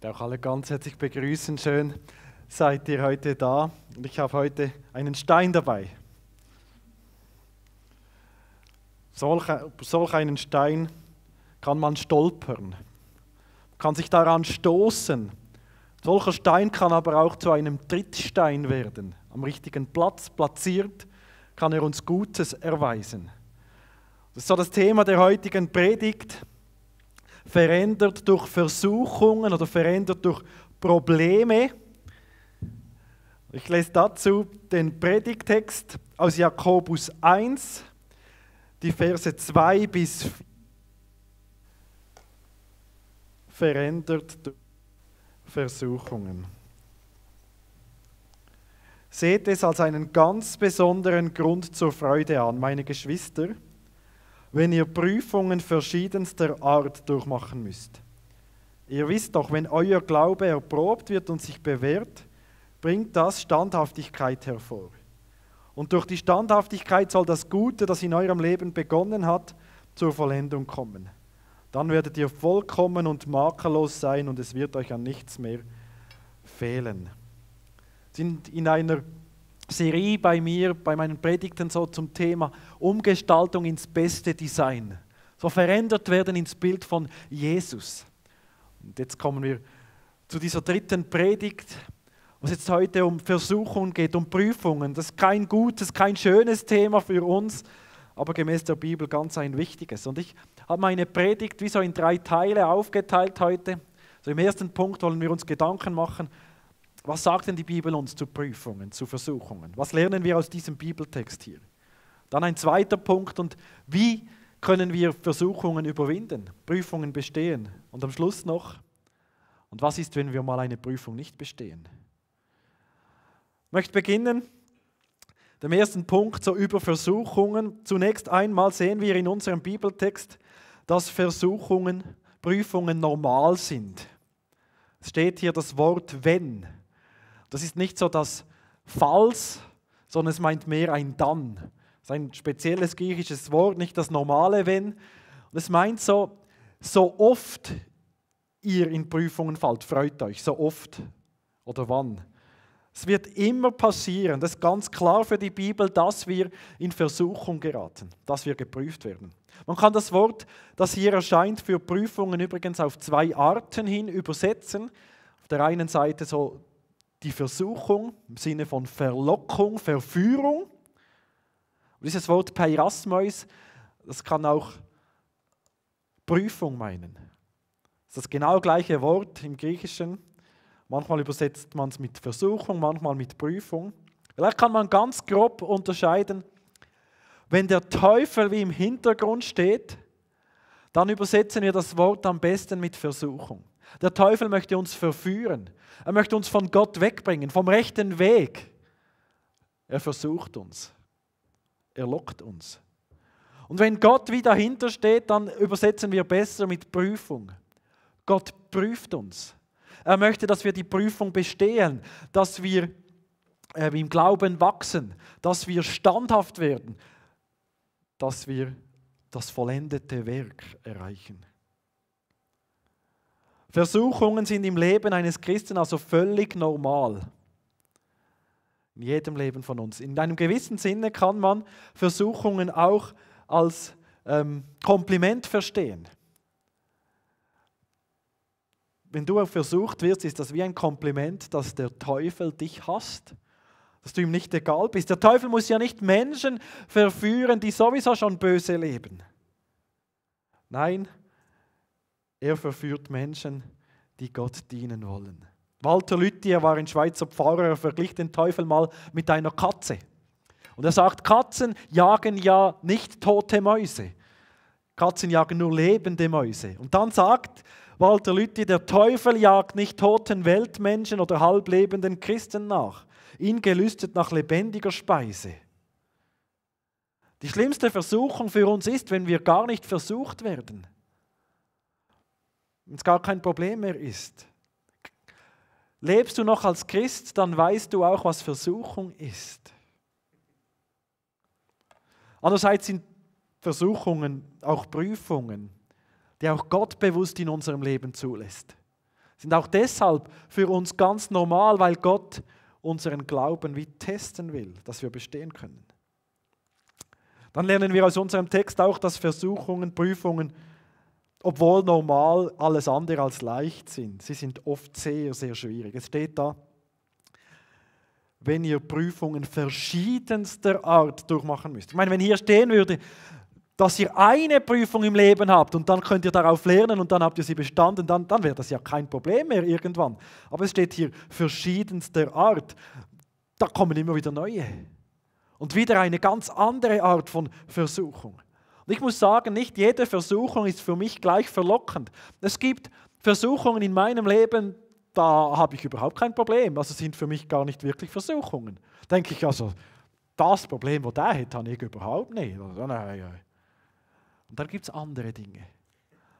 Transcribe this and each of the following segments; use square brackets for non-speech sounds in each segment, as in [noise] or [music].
möchte auch alle ganz herzlich begrüßen. Schön seid ihr heute da. Und ich habe heute einen Stein dabei. Solch, solch einen Stein kann man stolpern, kann sich daran stoßen. Solcher Stein kann aber auch zu einem Trittstein werden. Am richtigen Platz platziert kann er uns Gutes erweisen. Das ist so das Thema der heutigen Predigt verändert durch Versuchungen oder verändert durch Probleme. Ich lese dazu den Predigtext aus Jakobus 1, die Verse 2 bis 4. Verändert durch Versuchungen. Seht es als einen ganz besonderen Grund zur Freude an, meine Geschwister wenn ihr Prüfungen verschiedenster Art durchmachen müsst. Ihr wisst doch, wenn euer Glaube erprobt wird und sich bewährt, bringt das Standhaftigkeit hervor. Und durch die Standhaftigkeit soll das Gute, das in eurem Leben begonnen hat, zur Vollendung kommen. Dann werdet ihr vollkommen und makellos sein und es wird euch an nichts mehr fehlen. Sind in einer Serie bei mir, bei meinen Predigten so zum Thema Umgestaltung ins beste Design. So verändert werden ins Bild von Jesus. Und jetzt kommen wir zu dieser dritten Predigt, wo es jetzt heute um Versuchungen geht, um Prüfungen. Das ist kein gutes, kein schönes Thema für uns, aber gemäß der Bibel ganz ein wichtiges. Und ich habe meine Predigt wie so in drei Teile aufgeteilt heute. So im ersten Punkt wollen wir uns Gedanken machen, was sagt denn die Bibel uns zu Prüfungen, zu Versuchungen? Was lernen wir aus diesem Bibeltext hier? Dann ein zweiter Punkt und wie können wir Versuchungen überwinden, Prüfungen bestehen? Und am Schluss noch, und was ist, wenn wir mal eine Prüfung nicht bestehen? Ich möchte beginnen dem ersten Punkt so über Versuchungen. Zunächst einmal sehen wir in unserem Bibeltext, dass Versuchungen, Prüfungen normal sind. Es steht hier das Wort wenn. Das ist nicht so das Falls, sondern es meint mehr ein Dann. Das ist ein spezielles griechisches Wort, nicht das normale Wenn. Und es meint so, so oft ihr in Prüfungen fallt, freut euch, so oft oder wann. Es wird immer passieren, das ist ganz klar für die Bibel, dass wir in Versuchung geraten, dass wir geprüft werden. Man kann das Wort, das hier erscheint, für Prüfungen übrigens auf zwei Arten hin übersetzen. Auf der einen Seite so die Versuchung im Sinne von Verlockung, Verführung. Und dieses Wort Peirasmeus, das kann auch Prüfung meinen. Das ist das genau gleiche Wort im Griechischen. Manchmal übersetzt man es mit Versuchung, manchmal mit Prüfung. Vielleicht kann man ganz grob unterscheiden, wenn der Teufel wie im Hintergrund steht, dann übersetzen wir das Wort am besten mit Versuchung. Der Teufel möchte uns verführen. Er möchte uns von Gott wegbringen, vom rechten Weg. Er versucht uns. Er lockt uns. Und wenn Gott wie dahinter steht, dann übersetzen wir besser mit Prüfung. Gott prüft uns. Er möchte, dass wir die Prüfung bestehen, dass wir äh, im Glauben wachsen, dass wir standhaft werden, dass wir das vollendete Werk erreichen. Versuchungen sind im Leben eines Christen also völlig normal. In jedem Leben von uns. In einem gewissen Sinne kann man Versuchungen auch als ähm, Kompliment verstehen. Wenn du versucht wirst, ist das wie ein Kompliment, dass der Teufel dich hasst, dass du ihm nicht egal bist. Der Teufel muss ja nicht Menschen verführen, die sowieso schon böse leben. Nein, er verführt Menschen, die Gott dienen wollen. Walter Lütti, er war ein Schweizer Pfarrer, er verglich den Teufel mal mit einer Katze. Und er sagt, Katzen jagen ja nicht tote Mäuse. Katzen jagen nur lebende Mäuse. Und dann sagt Walter Lütti, der Teufel jagt nicht toten Weltmenschen oder halblebenden Christen nach. Ihn gelüstet nach lebendiger Speise. Die schlimmste Versuchung für uns ist, wenn wir gar nicht versucht werden wenn es gar kein Problem mehr ist. Lebst du noch als Christ, dann weißt du auch, was Versuchung ist. Andererseits sind Versuchungen auch Prüfungen, die auch Gott bewusst in unserem Leben zulässt. Sind auch deshalb für uns ganz normal, weil Gott unseren Glauben wie testen will, dass wir bestehen können. Dann lernen wir aus unserem Text auch, dass Versuchungen, Prüfungen obwohl normal alles andere als leicht sind. Sie sind oft sehr, sehr schwierig. Es steht da, wenn ihr Prüfungen verschiedenster Art durchmachen müsst. Ich meine, wenn hier stehen würde, dass ihr eine Prüfung im Leben habt und dann könnt ihr darauf lernen und dann habt ihr sie bestanden, dann, dann wäre das ja kein Problem mehr irgendwann. Aber es steht hier verschiedenster Art. Da kommen immer wieder neue. Und wieder eine ganz andere Art von Versuchung. Und ich muss sagen, nicht jede Versuchung ist für mich gleich verlockend. Es gibt Versuchungen in meinem Leben, da habe ich überhaupt kein Problem. Also sind für mich gar nicht wirklich Versuchungen. Denke ich also, das Problem, das der hat, habe ich überhaupt nicht. Also, Und dann gibt es andere Dinge.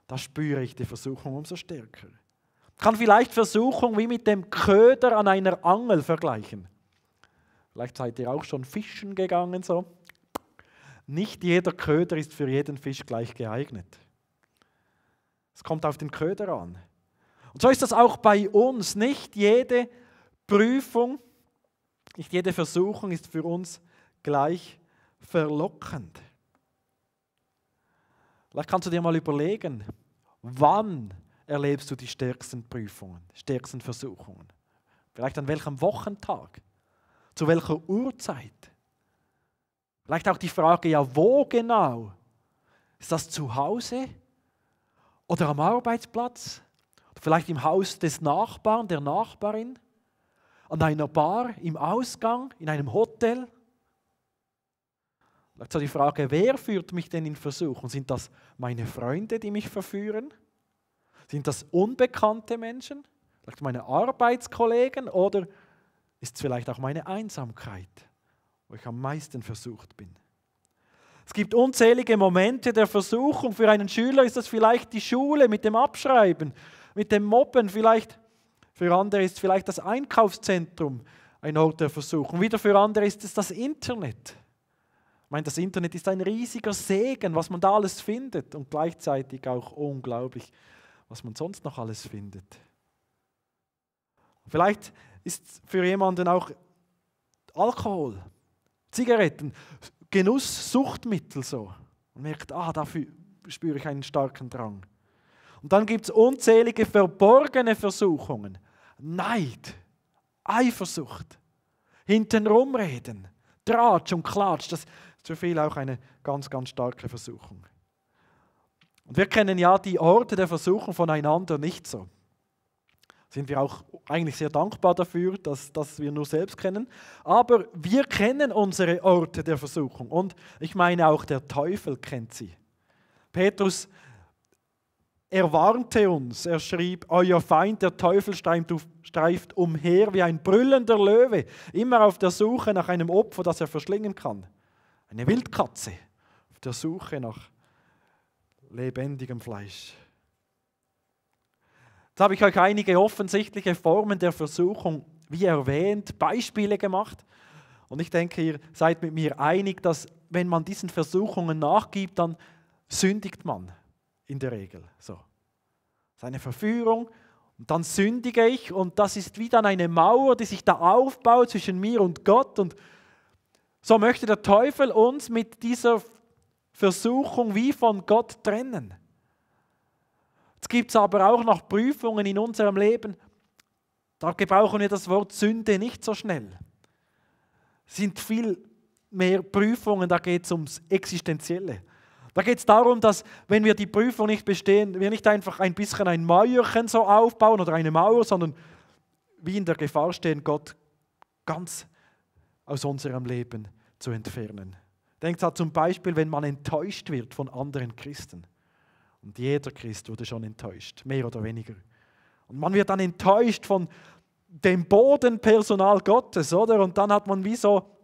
Da spüre ich die Versuchung umso stärker. Ich kann vielleicht Versuchung wie mit dem Köder an einer Angel vergleichen. Vielleicht seid ihr auch schon fischen gegangen so. Nicht jeder Köder ist für jeden Fisch gleich geeignet. Es kommt auf den Köder an. Und so ist das auch bei uns. Nicht jede Prüfung, nicht jede Versuchung ist für uns gleich verlockend. Vielleicht kannst du dir mal überlegen, wann erlebst du die stärksten Prüfungen, stärksten Versuchungen? Vielleicht an welchem Wochentag? Zu welcher Uhrzeit? Vielleicht auch die Frage, ja, wo genau? Ist das zu Hause oder am Arbeitsplatz? Vielleicht im Haus des Nachbarn, der Nachbarin? An einer Bar, im Ausgang, in einem Hotel? Vielleicht so die Frage, wer führt mich denn in Versuchung? Sind das meine Freunde, die mich verführen? Sind das unbekannte Menschen? Vielleicht meine Arbeitskollegen oder ist es vielleicht auch meine Einsamkeit? wo ich am meisten versucht bin. Es gibt unzählige Momente der Versuchung. Für einen Schüler ist das vielleicht die Schule mit dem Abschreiben, mit dem Mobben, vielleicht für andere ist vielleicht das Einkaufszentrum ein Ort der Versuchung. Wieder für andere ist es das Internet. Ich meine, das Internet ist ein riesiger Segen, was man da alles findet und gleichzeitig auch unglaublich, was man sonst noch alles findet. Vielleicht ist für jemanden auch Alkohol Zigaretten, Genuss, Suchtmittel so. Und merkt, ah, dafür spüre ich einen starken Drang. Und dann gibt es unzählige verborgene Versuchungen. Neid, Eifersucht, hintenrum reden, Tratsch und Klatsch. Das ist für viele auch eine ganz, ganz starke Versuchung. Und wir kennen ja die Orte der Versuchung voneinander nicht so sind wir auch eigentlich sehr dankbar dafür, dass, dass wir nur selbst kennen. Aber wir kennen unsere Orte der Versuchung und ich meine auch der Teufel kennt sie. Petrus, er warnte uns, er schrieb, euer Feind, der Teufel, streift umher wie ein brüllender Löwe, immer auf der Suche nach einem Opfer, das er verschlingen kann. Eine Wildkatze auf der Suche nach lebendigem Fleisch. Jetzt habe ich euch einige offensichtliche Formen der Versuchung, wie erwähnt, Beispiele gemacht. Und ich denke, ihr seid mit mir einig, dass wenn man diesen Versuchungen nachgibt, dann sündigt man in der Regel. So. Seine Verführung und dann sündige ich und das ist wie dann eine Mauer, die sich da aufbaut zwischen mir und Gott und so möchte der Teufel uns mit dieser Versuchung wie von Gott trennen. Jetzt gibt es aber auch noch Prüfungen in unserem Leben. Da gebrauchen wir das Wort Sünde nicht so schnell. Es sind viel mehr Prüfungen, da geht es ums Existenzielle. Da geht es darum, dass wenn wir die Prüfung nicht bestehen, wir nicht einfach ein bisschen ein Mäuerchen so aufbauen oder eine Mauer, sondern wie in der Gefahr stehen, Gott ganz aus unserem Leben zu entfernen. Denkt da zum Beispiel, wenn man enttäuscht wird von anderen Christen. Und jeder Christ wurde schon enttäuscht, mehr oder weniger. Und man wird dann enttäuscht von dem Bodenpersonal Gottes, oder? Und dann hat man wie so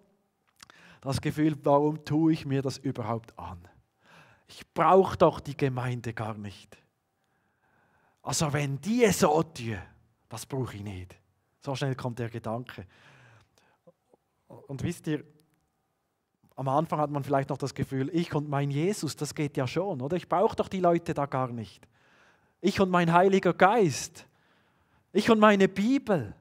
das Gefühl, warum tue ich mir das überhaupt an? Ich brauche doch die Gemeinde gar nicht. Also wenn die es so tun, das brauche ich nicht. So schnell kommt der Gedanke. Und wisst ihr, am Anfang hat man vielleicht noch das Gefühl, ich und mein Jesus, das geht ja schon, oder? Ich brauche doch die Leute da gar nicht. Ich und mein Heiliger Geist. Ich und meine Bibel.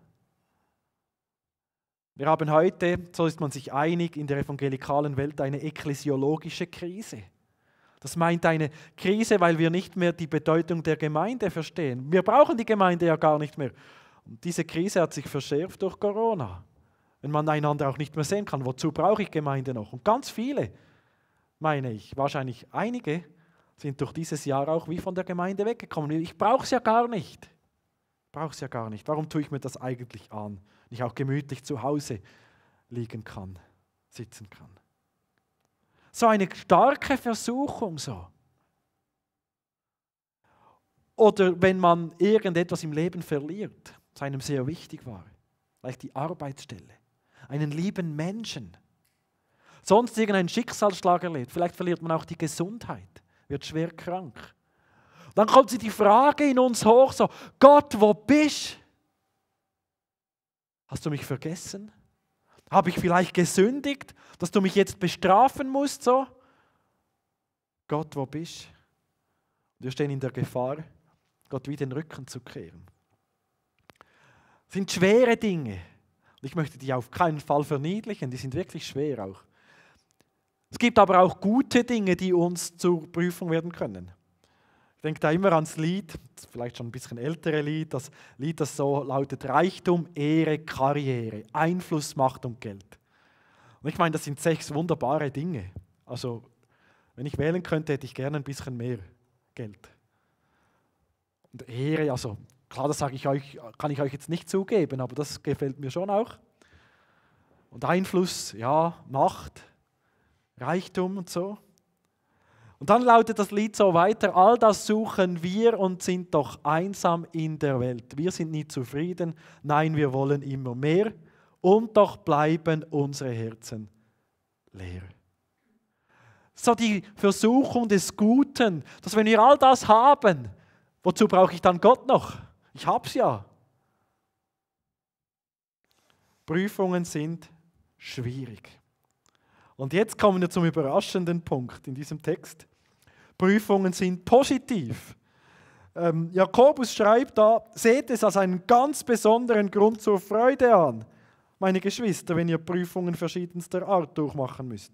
Wir haben heute, so ist man sich einig, in der evangelikalen Welt eine ekklesiologische Krise. Das meint eine Krise, weil wir nicht mehr die Bedeutung der Gemeinde verstehen. Wir brauchen die Gemeinde ja gar nicht mehr. Und diese Krise hat sich verschärft durch Corona wenn man einander auch nicht mehr sehen kann. Wozu brauche ich Gemeinde noch? Und ganz viele, meine ich, wahrscheinlich einige, sind durch dieses Jahr auch wie von der Gemeinde weggekommen. Ich brauche es ja gar nicht. Ich brauche es ja gar nicht. Warum tue ich mir das eigentlich an, wenn ich auch gemütlich zu Hause liegen kann, sitzen kann? So eine starke Versuchung so. Oder wenn man irgendetwas im Leben verliert, was einem sehr wichtig war, vielleicht die Arbeitsstelle einen lieben Menschen. Sonst irgendeinen Schicksalsschlag erlebt. Vielleicht verliert man auch die Gesundheit, wird schwer krank. Dann kommt sie die Frage in uns hoch, so, Gott, wo bist Hast du mich vergessen? Habe ich vielleicht gesündigt, dass du mich jetzt bestrafen musst? So? Gott, wo bist du? Wir stehen in der Gefahr, Gott wie den Rücken zu kehren. Das sind schwere Dinge, ich möchte die auf keinen Fall verniedlichen, die sind wirklich schwer auch. Es gibt aber auch gute Dinge, die uns zur Prüfung werden können. Ich denke da immer ans Lied, vielleicht schon ein bisschen ältere Lied, das Lied, das so lautet Reichtum, Ehre, Karriere, Einfluss, Macht und Geld. Und ich meine, das sind sechs wunderbare Dinge. Also, wenn ich wählen könnte, hätte ich gerne ein bisschen mehr Geld. Und Ehre, also Klar, das ich euch, kann ich euch jetzt nicht zugeben, aber das gefällt mir schon auch. Und Einfluss, ja, Macht, Reichtum und so. Und dann lautet das Lied so weiter, all das suchen wir und sind doch einsam in der Welt. Wir sind nie zufrieden, nein, wir wollen immer mehr und doch bleiben unsere Herzen leer. So die Versuchung des Guten, dass wenn wir all das haben, wozu brauche ich dann Gott noch? Ich hab's ja. Prüfungen sind schwierig. Und jetzt kommen wir zum überraschenden Punkt in diesem Text. Prüfungen sind positiv. Ähm, Jakobus schreibt da, seht es als einen ganz besonderen Grund zur Freude an, meine Geschwister, wenn ihr Prüfungen verschiedenster Art durchmachen müsst.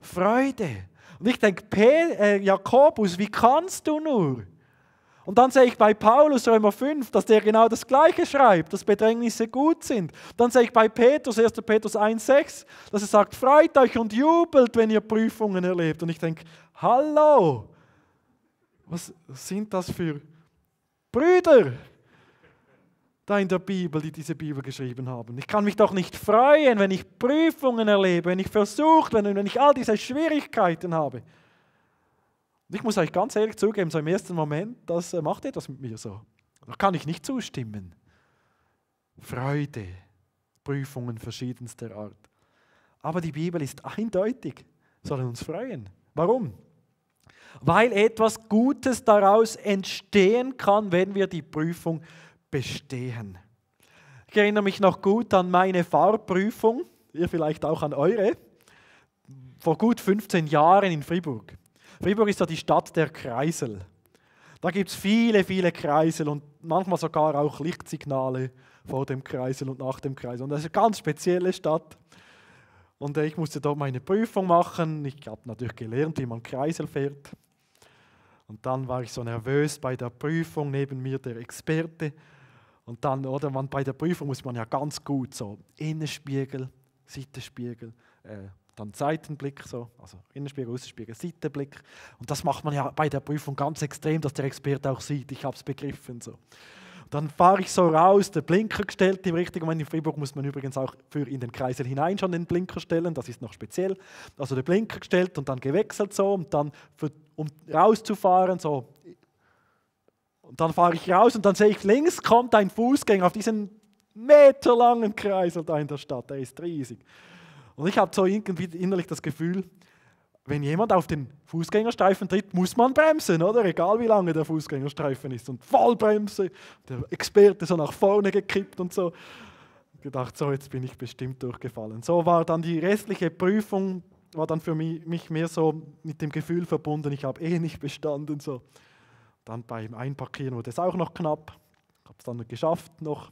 Freude. Und ich denke, äh, Jakobus, wie kannst du nur? Und dann sehe ich bei Paulus Römer 5, dass der genau das Gleiche schreibt, dass Bedrängnisse gut sind. Dann sehe ich bei Petrus, 1. Petrus 1,6, dass er sagt, freut euch und jubelt, wenn ihr Prüfungen erlebt. Und ich denke, hallo, was sind das für Brüder da in der Bibel, die diese Bibel geschrieben haben? Ich kann mich doch nicht freuen, wenn ich Prüfungen erlebe, wenn ich versucht, wenn, wenn ich all diese Schwierigkeiten habe. Und ich muss euch ganz ehrlich zugeben, so im ersten Moment, das äh, macht etwas mit mir so. Da kann ich nicht zustimmen. Freude, Prüfungen verschiedenster Art. Aber die Bibel ist eindeutig, sollen uns freuen. Warum? Weil etwas Gutes daraus entstehen kann, wenn wir die Prüfung bestehen. Ich erinnere mich noch gut an meine Fahrprüfung, ihr vielleicht auch an eure, vor gut 15 Jahren in Fribourg. Freiburg ist ja die Stadt der Kreisel. Da gibt es viele, viele Kreisel und manchmal sogar auch Lichtsignale vor dem Kreisel und nach dem Kreisel. Und das ist eine ganz spezielle Stadt. Und äh, ich musste dort meine Prüfung machen. Ich habe natürlich gelernt, wie man Kreisel fährt. Und dann war ich so nervös bei der Prüfung, neben mir der Experte. Und dann, oder man, bei der Prüfung muss man ja ganz gut so Innenspiegel, Seitenspiegel, äh, dann Seitenblick, so, also Innenspiegel, Außenspiegel, Seitenblick. Und das macht man ja bei der Prüfung ganz extrem, dass der Experte auch sieht, ich habe es begriffen. So. Dann fahre ich so raus, der Blinker gestellt im richtigen Moment. In Freiburg muss man übrigens auch für in den Kreisel hinein schon den Blinker stellen, das ist noch speziell. Also der Blinker gestellt und dann gewechselt so und dann, für, um rauszufahren, so. Und dann fahre ich raus und dann sehe ich, links kommt ein Fußgänger auf diesen meterlangen Kreisel da in der Stadt, der ist riesig. Und ich habe so irgendwie innerlich das Gefühl, wenn jemand auf den Fußgängerstreifen tritt, muss man bremsen, oder? Egal wie lange der Fußgängerstreifen ist. Und Vollbremse, der Experte so nach vorne gekippt und so. Ich gedacht, so jetzt bin ich bestimmt durchgefallen. So war dann die restliche Prüfung, war dann für mich mehr so mit dem Gefühl verbunden, ich habe eh nicht bestanden. So. Dann beim Einparkieren wurde es auch noch knapp. Ich habe es dann geschafft noch.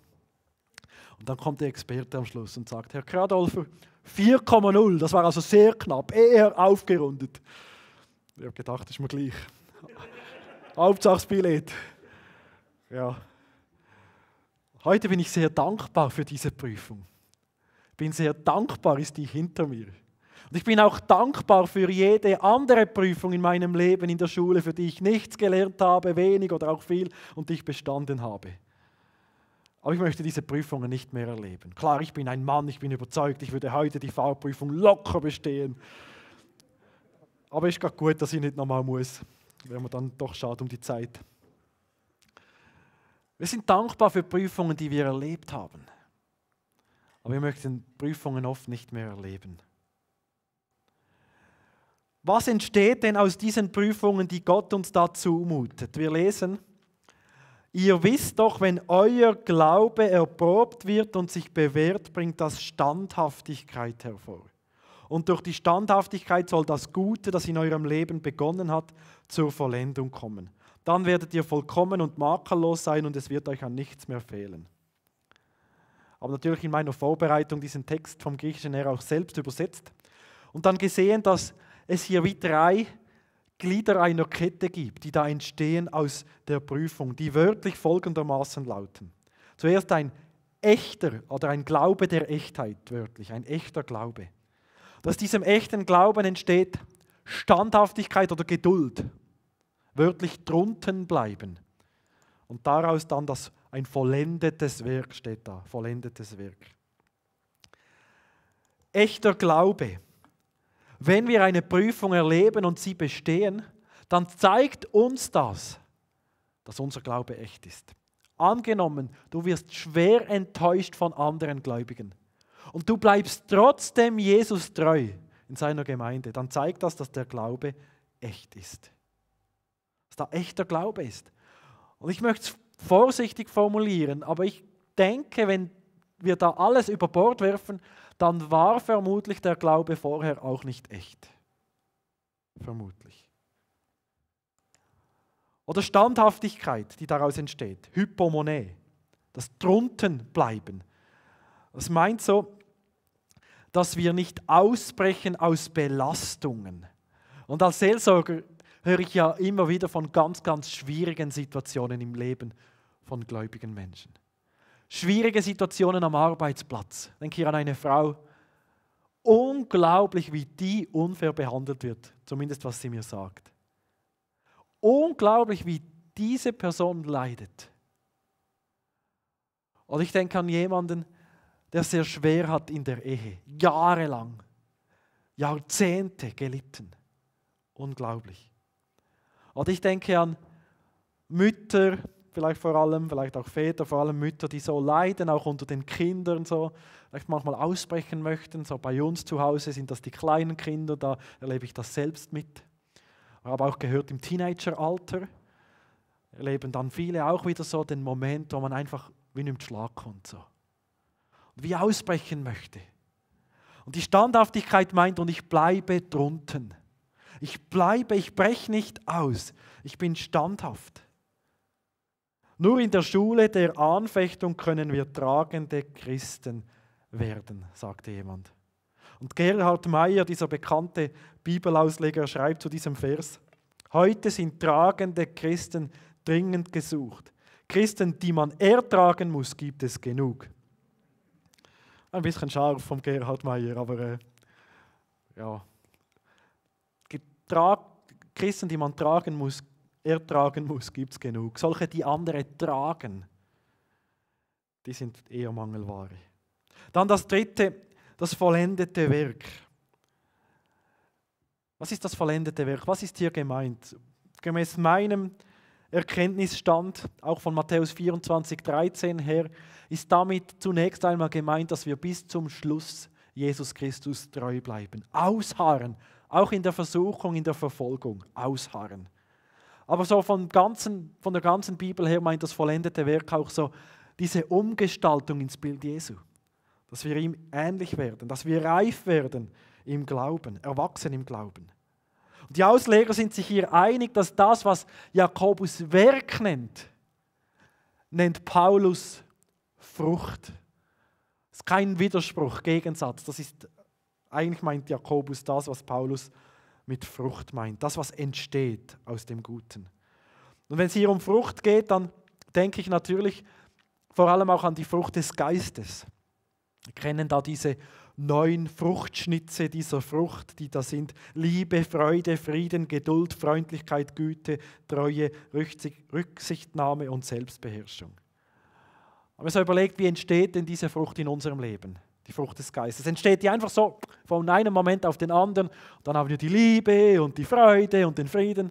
Und dann kommt der Experte am Schluss und sagt, Herr Kradolfer, 4,0, das war also sehr knapp, eher aufgerundet. Ich habe gedacht, ist mir gleich. [laughs] Hauptsache Ja. Heute bin ich sehr dankbar für diese Prüfung. Bin sehr dankbar, ist die hinter mir. Und ich bin auch dankbar für jede andere Prüfung in meinem Leben in der Schule, für die ich nichts gelernt habe, wenig oder auch viel und die ich bestanden habe. Aber ich möchte diese Prüfungen nicht mehr erleben. Klar, ich bin ein Mann, ich bin überzeugt, ich würde heute die Fahrprüfung locker bestehen. Aber es ist gerade gut, dass ich nicht nochmal muss, wenn man dann doch schaut um die Zeit. Wir sind dankbar für Prüfungen, die wir erlebt haben. Aber wir möchten Prüfungen oft nicht mehr erleben. Was entsteht denn aus diesen Prüfungen, die Gott uns da zumutet? Wir lesen, Ihr wisst doch, wenn euer Glaube erprobt wird und sich bewährt, bringt das Standhaftigkeit hervor. Und durch die Standhaftigkeit soll das Gute, das in eurem Leben begonnen hat, zur Vollendung kommen. Dann werdet ihr vollkommen und makellos sein und es wird euch an nichts mehr fehlen. Aber natürlich in meiner Vorbereitung diesen Text vom Griechischen her auch selbst übersetzt und dann gesehen, dass es hier wie drei Glieder einer Kette gibt, die da entstehen aus der Prüfung, die wörtlich folgendermaßen lauten. Zuerst ein echter oder ein Glaube der Echtheit, wörtlich, ein echter Glaube. Aus diesem echten Glauben entsteht Standhaftigkeit oder Geduld, wörtlich drunten bleiben. Und daraus dann das, ein vollendetes Werk steht da, vollendetes Werk. Echter Glaube wenn wir eine Prüfung erleben und sie bestehen, dann zeigt uns das, dass unser Glaube echt ist. Angenommen, du wirst schwer enttäuscht von anderen Gläubigen und du bleibst trotzdem Jesus treu in seiner Gemeinde, dann zeigt das, dass der Glaube echt ist. Dass da echter Glaube ist. Und ich möchte es vorsichtig formulieren, aber ich denke, wenn wir da alles über Bord werfen, dann war vermutlich der Glaube vorher auch nicht echt. Vermutlich. Oder Standhaftigkeit, die daraus entsteht. Hypomonie. das Druntenbleiben. Das meint so, dass wir nicht ausbrechen aus Belastungen. Und als Seelsorger höre ich ja immer wieder von ganz, ganz schwierigen Situationen im Leben von gläubigen Menschen schwierige Situationen am Arbeitsplatz. Denke hier an eine Frau. Unglaublich, wie die unfair behandelt wird, zumindest was sie mir sagt. Unglaublich, wie diese Person leidet. Und ich denke an jemanden, der sehr schwer hat in der Ehe, jahrelang, Jahrzehnte gelitten. Unglaublich. Und ich denke an Mütter, vielleicht vor allem, vielleicht auch Väter, vor allem Mütter, die so leiden, auch unter den Kindern so, vielleicht manchmal ausbrechen möchten. So bei uns zu Hause sind das die kleinen Kinder, da erlebe ich das selbst mit. Aber auch gehört im Teenageralter erleben dann viele auch wieder so den Moment, wo man einfach wie nimmt Schlag kommt so. Und wie ausbrechen möchte. Und die Standhaftigkeit meint, und ich bleibe drunten. Ich bleibe, ich breche nicht aus. Ich bin standhaft. Nur in der Schule der Anfechtung können wir tragende Christen werden, sagte jemand. Und Gerhard Meyer, dieser bekannte Bibelausleger, schreibt zu diesem Vers, heute sind tragende Christen dringend gesucht. Christen, die man ertragen muss, gibt es genug. Ein bisschen scharf vom Gerhard Meyer, aber äh, ja. Getrag Christen, die man tragen muss, er tragen muss, gibt es genug. Solche, die andere tragen, die sind eher Mangelware. Dann das dritte, das vollendete Werk. Was ist das vollendete Werk? Was ist hier gemeint? Gemäß meinem Erkenntnisstand, auch von Matthäus 24, 13 her, ist damit zunächst einmal gemeint, dass wir bis zum Schluss Jesus Christus treu bleiben. Ausharren, auch in der Versuchung, in der Verfolgung, ausharren. Aber so von, ganzen, von der ganzen Bibel her meint das vollendete Werk auch so diese Umgestaltung ins Bild Jesu. Dass wir ihm ähnlich werden, dass wir reif werden im Glauben, erwachsen im Glauben. Und die Ausleger sind sich hier einig, dass das, was Jakobus Werk nennt, nennt Paulus Frucht. Das ist kein Widerspruch, Gegensatz. Das ist eigentlich meint Jakobus das, was Paulus mit Frucht meint, das, was entsteht aus dem Guten. Und wenn es hier um Frucht geht, dann denke ich natürlich vor allem auch an die Frucht des Geistes. Wir kennen da diese neun Fruchtschnitze dieser Frucht, die da sind. Liebe, Freude, Frieden, Geduld, Freundlichkeit, Güte, Treue, Rücksichtnahme und Selbstbeherrschung. Aber so überlegt, wie entsteht denn diese Frucht in unserem Leben? die Frucht des Geistes. Entsteht die einfach so von einem Moment auf den anderen. Dann haben wir die Liebe und die Freude und den Frieden.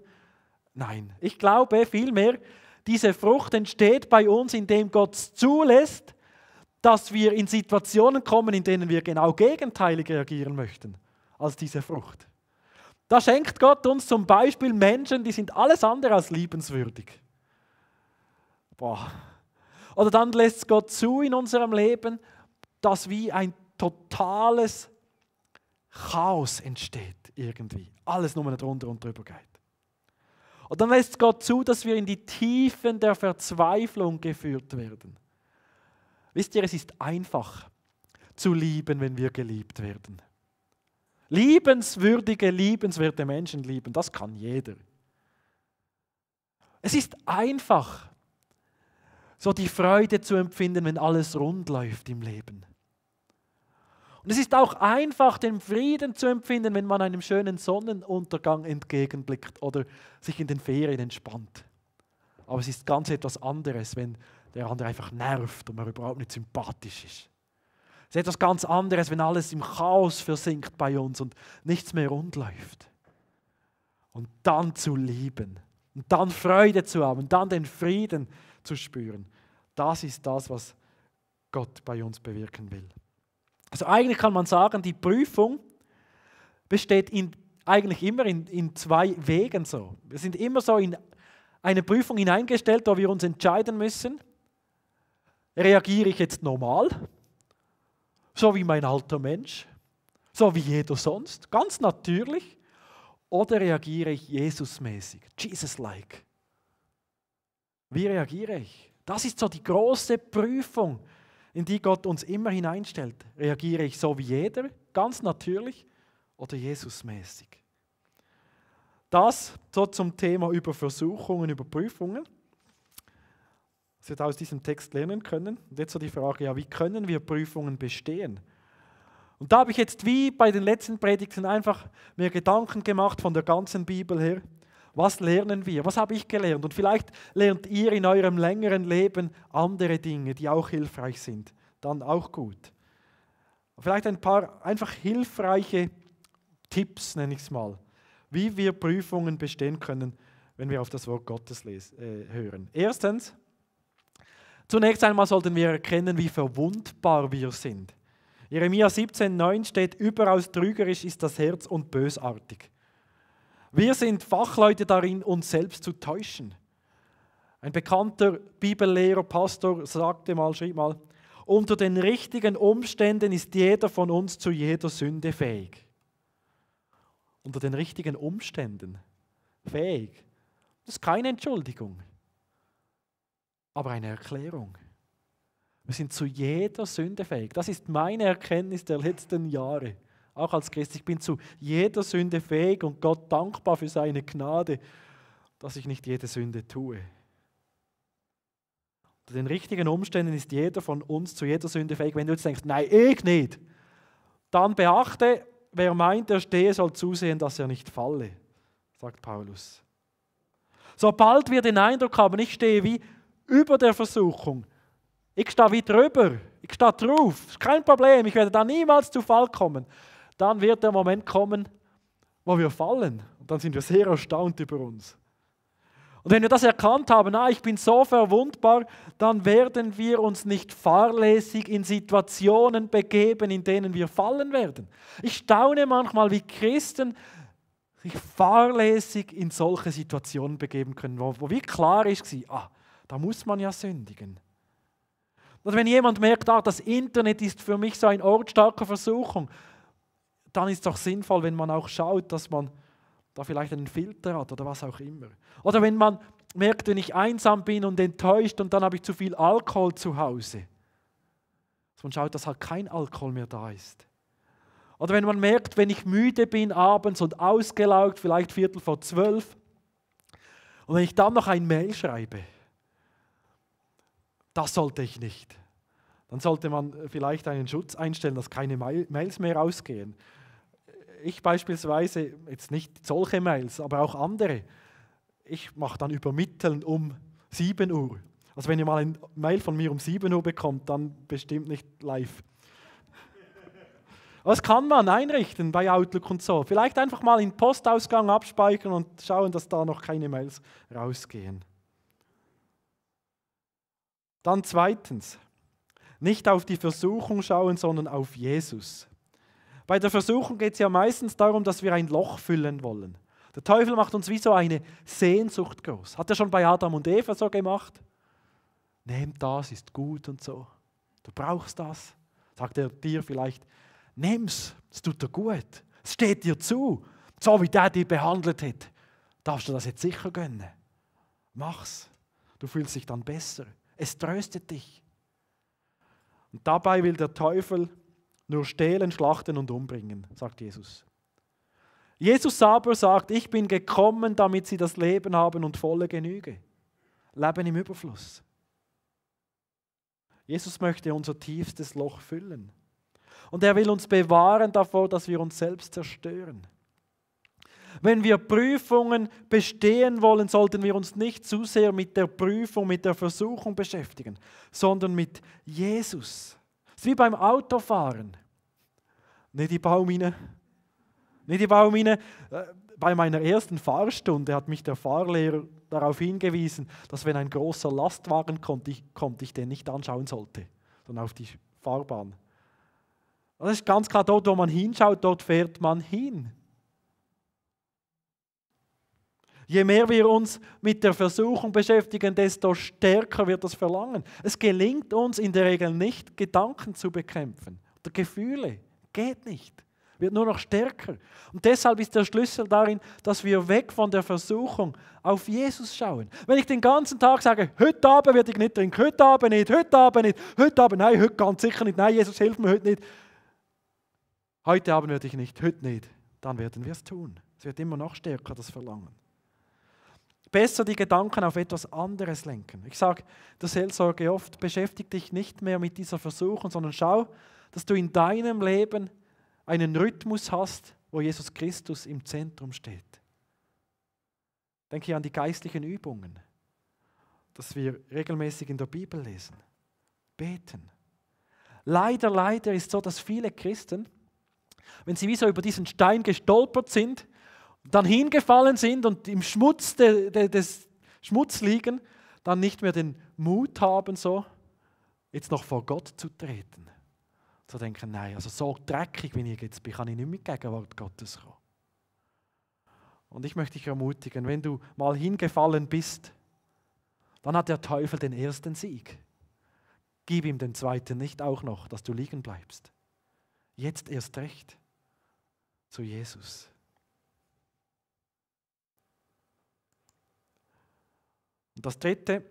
Nein, ich glaube vielmehr, diese Frucht entsteht bei uns, indem Gott zulässt, dass wir in Situationen kommen, in denen wir genau gegenteilig reagieren möchten als diese Frucht. Da schenkt Gott uns zum Beispiel Menschen, die sind alles andere als liebenswürdig. Boah. Oder dann lässt Gott zu in unserem Leben, dass wie ein totales Chaos entsteht irgendwie. Alles nur drunter und drüber geht. Und dann lässt Gott zu, dass wir in die Tiefen der Verzweiflung geführt werden. Wisst ihr, es ist einfach zu lieben, wenn wir geliebt werden. Liebenswürdige, liebenswerte Menschen lieben, das kann jeder. Es ist einfach, so die Freude zu empfinden, wenn alles rund läuft im Leben. Und es ist auch einfach, den Frieden zu empfinden, wenn man einem schönen Sonnenuntergang entgegenblickt oder sich in den Ferien entspannt. Aber es ist ganz etwas anderes, wenn der andere einfach nervt und man überhaupt nicht sympathisch ist. Es ist etwas ganz anderes, wenn alles im Chaos versinkt bei uns und nichts mehr rund läuft. Und dann zu lieben und dann Freude zu haben, und dann den Frieden zu spüren. Das ist das, was Gott bei uns bewirken will. Also eigentlich kann man sagen, die Prüfung besteht in, eigentlich immer in, in zwei Wegen so. Wir sind immer so in eine Prüfung hineingestellt, wo wir uns entscheiden müssen, reagiere ich jetzt normal, so wie mein alter Mensch, so wie jeder sonst, ganz natürlich, oder reagiere ich Jesus-mäßig, Jesus-like? Wie reagiere ich? Das ist so die große Prüfung, in die Gott uns immer hineinstellt. Reagiere ich so wie jeder, ganz natürlich oder Jesusmäßig? Das so zum Thema über Versuchungen, über Prüfungen. Sie hat aus diesem Text lernen können. Und jetzt so die Frage, ja, wie können wir Prüfungen bestehen? Und da habe ich jetzt wie bei den letzten Predigten einfach mir Gedanken gemacht von der ganzen Bibel her. Was lernen wir? Was habe ich gelernt? Und vielleicht lernt ihr in eurem längeren Leben andere Dinge, die auch hilfreich sind. Dann auch gut. Vielleicht ein paar einfach hilfreiche Tipps, nenne ich es mal, wie wir Prüfungen bestehen können, wenn wir auf das Wort Gottes lesen, äh, hören. Erstens, zunächst einmal sollten wir erkennen, wie verwundbar wir sind. Jeremia 17,9 steht, überaus trügerisch ist das Herz und bösartig. Wir sind Fachleute darin, uns selbst zu täuschen. Ein bekannter Bibellehrer, Pastor sagte mal, schrieb mal, unter den richtigen Umständen ist jeder von uns zu jeder Sünde fähig. Unter den richtigen Umständen fähig. Das ist keine Entschuldigung, aber eine Erklärung. Wir sind zu jeder Sünde fähig. Das ist meine Erkenntnis der letzten Jahre auch als Christ, ich bin zu jeder Sünde fähig und Gott dankbar für seine Gnade, dass ich nicht jede Sünde tue. Unter den richtigen Umständen ist jeder von uns zu jeder Sünde fähig. Wenn du jetzt denkst, nein, ich nicht, dann beachte, wer meint, er stehe, soll zusehen, dass er nicht falle, sagt Paulus. Sobald wir den Eindruck haben, ich stehe wie über der Versuchung, ich stehe wie drüber, ich stehe drauf, ist kein Problem, ich werde da niemals zu Fall kommen dann wird der Moment kommen, wo wir fallen. Und dann sind wir sehr erstaunt über uns. Und wenn wir das erkannt haben, ah, ich bin so verwundbar, dann werden wir uns nicht fahrlässig in Situationen begeben, in denen wir fallen werden. Ich staune manchmal, wie Christen sich fahrlässig in solche Situationen begeben können, wo, wo wie klar ist, ah, da muss man ja sündigen. Oder wenn jemand merkt, ah, das Internet ist für mich so ein Ort starker Versuchung, dann ist es doch sinnvoll, wenn man auch schaut, dass man da vielleicht einen Filter hat oder was auch immer. Oder wenn man merkt, wenn ich einsam bin und enttäuscht und dann habe ich zu viel Alkohol zu Hause. Dass man schaut, dass halt kein Alkohol mehr da ist. Oder wenn man merkt, wenn ich müde bin abends und ausgelaugt, vielleicht Viertel vor zwölf, und wenn ich dann noch ein Mail schreibe, das sollte ich nicht. Dann sollte man vielleicht einen Schutz einstellen, dass keine Mails mehr rausgehen ich beispielsweise, jetzt nicht solche Mails, aber auch andere, ich mache dann übermitteln um 7 Uhr. Also wenn ihr mal ein Mail von mir um 7 Uhr bekommt, dann bestimmt nicht live. Was kann man einrichten bei Outlook und so? Vielleicht einfach mal in Postausgang abspeichern und schauen, dass da noch keine Mails rausgehen. Dann zweitens, nicht auf die Versuchung schauen, sondern auf Jesus. Bei der Versuchung geht es ja meistens darum, dass wir ein Loch füllen wollen. Der Teufel macht uns wie so eine Sehnsucht groß. Hat er schon bei Adam und Eva so gemacht? Nehmt das, ist gut und so. Du brauchst das. Sagt er dir vielleicht, nimm's, es tut dir gut. Es steht dir zu. So wie der dich behandelt hat, darfst du das jetzt sicher gönnen. Mach's. Du fühlst dich dann besser. Es tröstet dich. Und dabei will der Teufel nur stehlen, schlachten und umbringen, sagt Jesus. Jesus aber sagt, ich bin gekommen, damit sie das Leben haben und volle Genüge. Leben im Überfluss. Jesus möchte unser tiefstes Loch füllen. Und er will uns bewahren davor, dass wir uns selbst zerstören. Wenn wir Prüfungen bestehen wollen, sollten wir uns nicht zu sehr mit der Prüfung, mit der Versuchung beschäftigen, sondern mit Jesus. Es ist wie beim Autofahren. Nicht die Baumine. Nicht die Baumine. Äh, bei meiner ersten Fahrstunde hat mich der Fahrlehrer darauf hingewiesen, dass wenn ein großer Lastwagen kommt, ich, kommt, ich den nicht anschauen sollte, sondern auf die Fahrbahn. Das ist ganz klar, dort wo man hinschaut, dort fährt man hin. Je mehr wir uns mit der Versuchung beschäftigen, desto stärker wird das Verlangen. Es gelingt uns in der Regel nicht, Gedanken zu bekämpfen oder Gefühle. Geht nicht. Wird nur noch stärker. Und deshalb ist der Schlüssel darin, dass wir weg von der Versuchung auf Jesus schauen. Wenn ich den ganzen Tag sage, heute Abend werde ich nicht trinken, heute Abend nicht, heute Abend nicht, heute Abend, nein, heute ganz sicher nicht, nein, Jesus, hilf mir heute nicht. Heute Abend werde ich nicht, heute nicht. Dann werden wir es tun. Es wird immer noch stärker, das Verlangen besser die Gedanken auf etwas anderes lenken. Ich sage der Seelsorge oft, beschäftige dich nicht mehr mit dieser Versuchung, sondern schau, dass du in deinem Leben einen Rhythmus hast, wo Jesus Christus im Zentrum steht. Denke an die geistlichen Übungen, dass wir regelmäßig in der Bibel lesen, beten. Leider, leider ist so, dass viele Christen, wenn sie wie so über diesen Stein gestolpert sind, dann hingefallen sind und im Schmutz de, de, des Schmutz liegen, dann nicht mehr den Mut haben, so jetzt noch vor Gott zu treten. Zu denken, nein, also so dreckig, wie ich jetzt bin, kann ich nicht mit Gegenwart Gottes kommen. Und ich möchte dich ermutigen, wenn du mal hingefallen bist, dann hat der Teufel den ersten Sieg. Gib ihm den zweiten nicht auch noch, dass du liegen bleibst. Jetzt erst recht zu Jesus. Und das Dritte,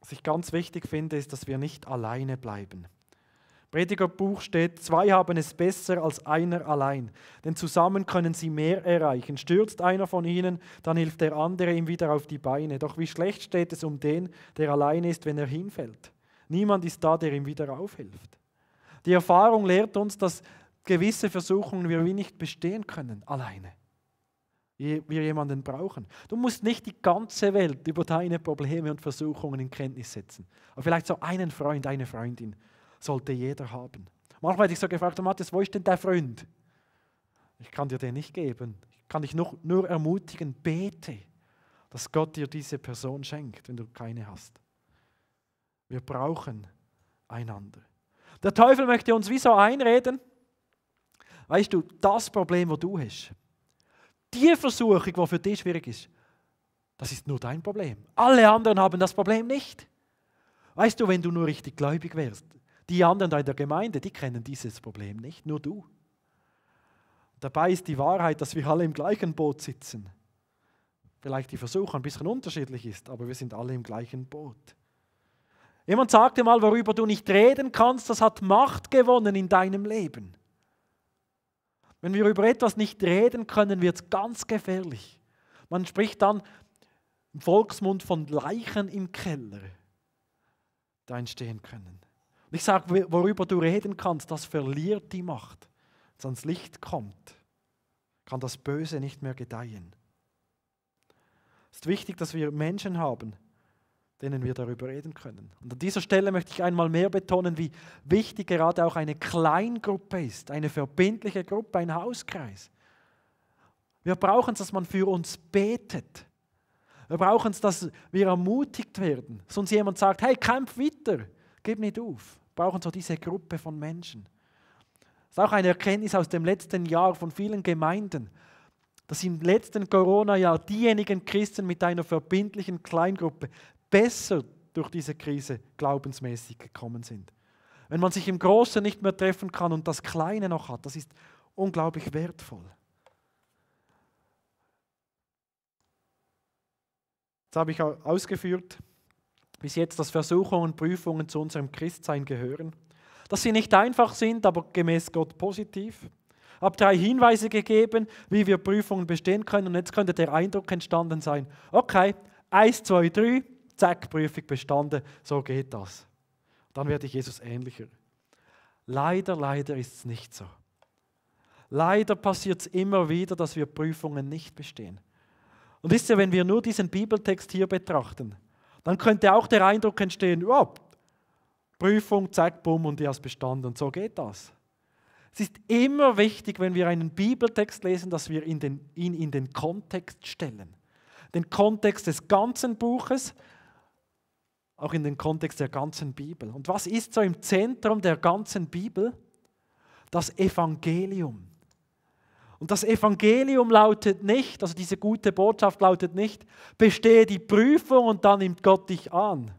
was ich ganz wichtig finde, ist, dass wir nicht alleine bleiben. Im Predigerbuch steht, zwei haben es besser als einer allein, denn zusammen können sie mehr erreichen. Stürzt einer von ihnen, dann hilft der andere ihm wieder auf die Beine. Doch wie schlecht steht es um den, der allein ist, wenn er hinfällt. Niemand ist da, der ihm wieder aufhilft. Die Erfahrung lehrt uns, dass gewisse Versuchungen wir wie nicht bestehen können alleine wir jemanden brauchen. Du musst nicht die ganze Welt über deine Probleme und Versuchungen in Kenntnis setzen. Aber vielleicht so einen Freund, eine Freundin sollte jeder haben. Manchmal hätte ich so gefragt, oh, Matthias, wo ist denn der Freund? Ich kann dir den nicht geben. Ich kann dich nur, nur ermutigen, bete, dass Gott dir diese Person schenkt, wenn du keine hast. Wir brauchen einander. Der Teufel möchte uns wieso einreden, weißt du, das Problem, wo du hast, die Versuchung, die für dich schwierig ist, das ist nur dein Problem. Alle anderen haben das Problem nicht. Weißt du, wenn du nur richtig gläubig wärst, die anderen da in der Gemeinde, die kennen dieses Problem nicht, nur du. Dabei ist die Wahrheit, dass wir alle im gleichen Boot sitzen. Vielleicht die Versuche ein bisschen unterschiedlich ist, aber wir sind alle im gleichen Boot. Jemand sagte mal, worüber du nicht reden kannst, das hat Macht gewonnen in deinem Leben. Wenn wir über etwas nicht reden können, wird es ganz gefährlich. Man spricht dann im Volksmund von Leichen im Keller, die entstehen können. Und ich sage, worüber du reden kannst, das verliert die Macht. Wenn es ans Licht kommt, kann das Böse nicht mehr gedeihen. Es ist wichtig, dass wir Menschen haben, denen wir darüber reden können. Und an dieser Stelle möchte ich einmal mehr betonen, wie wichtig gerade auch eine Kleingruppe ist, eine verbindliche Gruppe, ein Hauskreis. Wir brauchen es, dass man für uns betet. Wir brauchen es, dass wir ermutigt werden. Sonst jemand sagt, hey, kämpf weiter, gib nicht auf. Wir brauchen so diese Gruppe von Menschen. Das ist auch eine Erkenntnis aus dem letzten Jahr von vielen Gemeinden, dass im letzten Corona-Jahr diejenigen Christen mit einer verbindlichen Kleingruppe besser durch diese Krise glaubensmäßig gekommen sind. Wenn man sich im Großen nicht mehr treffen kann und das Kleine noch hat, das ist unglaublich wertvoll. Jetzt habe ich ausgeführt, bis jetzt, dass Versuchungen und Prüfungen zu unserem Christsein gehören. Dass sie nicht einfach sind, aber gemäß Gott positiv. Ich habe drei Hinweise gegeben, wie wir Prüfungen bestehen können. Und jetzt könnte der Eindruck entstanden sein: okay, eins, zwei, drei, zack, Prüfung bestanden, so geht das. Dann werde ich Jesus ähnlicher. Leider, leider ist es nicht so. Leider passiert es immer wieder, dass wir Prüfungen nicht bestehen. Und wisst ihr, wenn wir nur diesen Bibeltext hier betrachten, dann könnte auch der Eindruck entstehen, oh, Prüfung, zack, bumm und die hast bestanden. so geht das. Es ist immer wichtig, wenn wir einen Bibeltext lesen, dass wir ihn in den Kontext stellen. Den Kontext des ganzen Buches, auch in den Kontext der ganzen Bibel. Und was ist so im Zentrum der ganzen Bibel? Das Evangelium. Und das Evangelium lautet nicht, also diese gute Botschaft lautet nicht, bestehe die Prüfung und dann nimmt Gott dich an.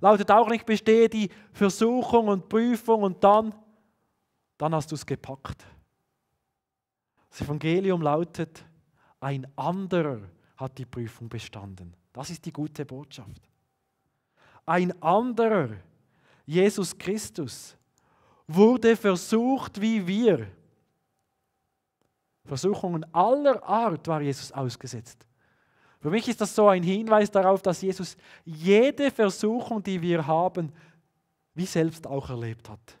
Lautet auch nicht, bestehe die Versuchung und Prüfung und dann, dann hast du es gepackt. Das Evangelium lautet, ein anderer hat die Prüfung bestanden. Das ist die gute Botschaft ein anderer, Jesus Christus, wurde versucht wie wir. Versuchungen aller Art war Jesus ausgesetzt. Für mich ist das so ein Hinweis darauf, dass Jesus jede Versuchung, die wir haben, wie selbst auch erlebt hat.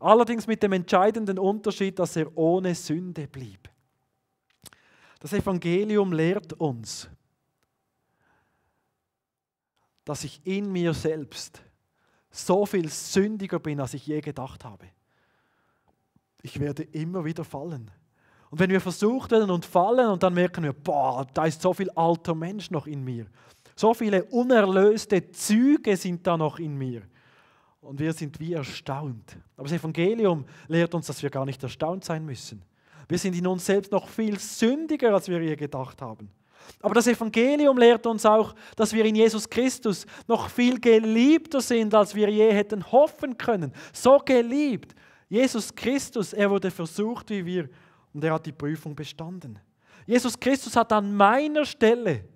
Allerdings mit dem entscheidenden Unterschied, dass er ohne Sünde blieb. Das Evangelium lehrt uns, dass ich in mir selbst so viel sündiger bin, als ich je gedacht habe. Ich werde immer wieder fallen. Und wenn wir versucht werden und fallen und dann merken wir, boah, da ist so viel alter Mensch noch in mir. So viele unerlöste Züge sind da noch in mir. Und wir sind wie erstaunt. Aber das Evangelium lehrt uns, dass wir gar nicht erstaunt sein müssen. Wir sind in uns selbst noch viel sündiger, als wir je gedacht haben. Aber das Evangelium lehrt uns auch, dass wir in Jesus Christus noch viel geliebter sind, als wir je hätten hoffen können. So geliebt. Jesus Christus, er wurde versucht wie wir und er hat die Prüfung bestanden. Jesus Christus hat an meiner Stelle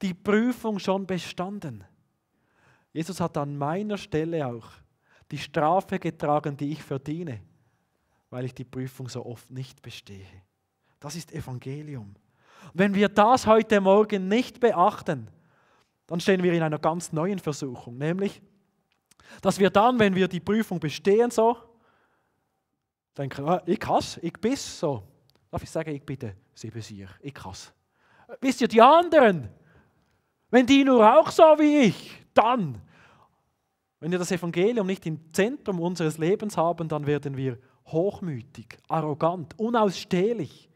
die Prüfung schon bestanden. Jesus hat an meiner Stelle auch die Strafe getragen, die ich verdiene, weil ich die Prüfung so oft nicht bestehe. Das ist Evangelium. Wenn wir das heute Morgen nicht beachten, dann stehen wir in einer ganz neuen Versuchung, nämlich, dass wir dann, wenn wir die Prüfung bestehen, so denken, ah, ich hasse, ich biss so. Darf ich sagen, ich bitte, sie besier, ich hasse. Wisst ihr, die anderen, wenn die nur auch so wie ich, dann, wenn wir das Evangelium nicht im Zentrum unseres Lebens haben, dann werden wir hochmütig, arrogant, unausstehlich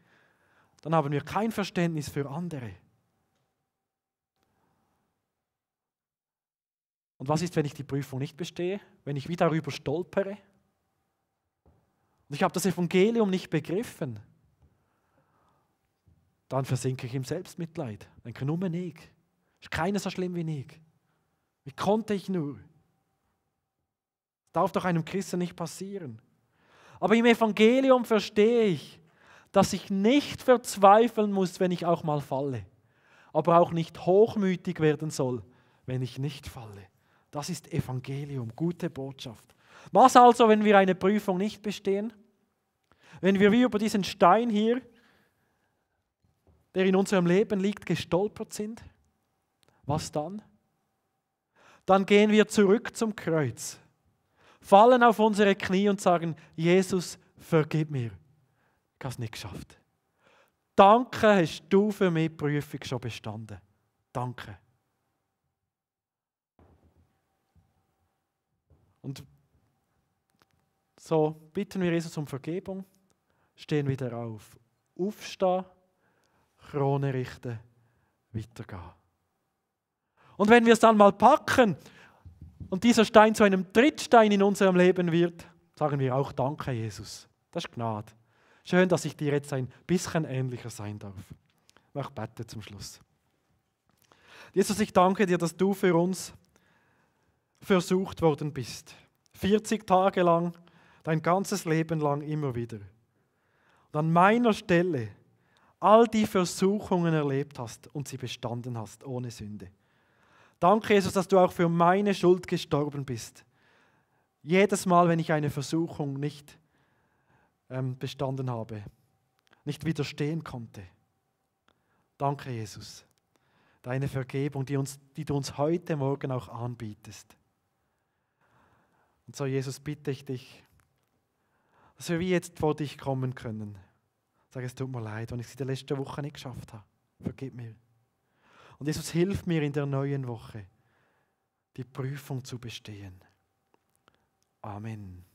dann haben wir kein Verständnis für andere. Und was ist, wenn ich die Prüfung nicht bestehe, wenn ich wieder darüber stolpere? Und ich habe das Evangelium nicht begriffen. Dann versinke ich im Selbstmitleid. Denke nur nicht. Ist keiner so schlimm wie ich. Wie konnte ich nur? Das darf doch einem Christen nicht passieren. Aber im Evangelium verstehe ich, dass ich nicht verzweifeln muss, wenn ich auch mal falle, aber auch nicht hochmütig werden soll, wenn ich nicht falle. Das ist Evangelium, gute Botschaft. Was also, wenn wir eine Prüfung nicht bestehen? Wenn wir wie über diesen Stein hier, der in unserem Leben liegt, gestolpert sind? Was dann? Dann gehen wir zurück zum Kreuz, fallen auf unsere Knie und sagen, Jesus, vergib mir. Ich habe es nicht geschafft. Danke hast du für meine Prüfung schon bestanden. Danke. Und so bitten wir Jesus um Vergebung, stehen wieder auf, aufstehen, Krone richten, weitergehen. Und wenn wir es dann mal packen und dieser Stein zu einem Drittstein in unserem Leben wird, sagen wir auch Danke, Jesus. Das ist Gnade. Schön, dass ich dir jetzt ein bisschen ähnlicher sein darf. Mach bette zum Schluss. Jesus, ich danke dir, dass du für uns versucht worden bist. 40 Tage lang, dein ganzes Leben lang immer wieder. Und an meiner Stelle all die Versuchungen erlebt hast und sie bestanden hast ohne Sünde. Danke, Jesus, dass du auch für meine Schuld gestorben bist. Jedes Mal, wenn ich eine Versuchung nicht ähm, bestanden habe, nicht widerstehen konnte. Danke, Jesus. Deine Vergebung, die, uns, die du uns heute Morgen auch anbietest. Und so, Jesus, bitte ich dich, dass wir wie jetzt vor dich kommen können. Sag, es tut mir leid, wenn ich es in der letzten Woche nicht geschafft habe. Vergib mir. Und Jesus, hilf mir in der neuen Woche, die Prüfung zu bestehen. Amen.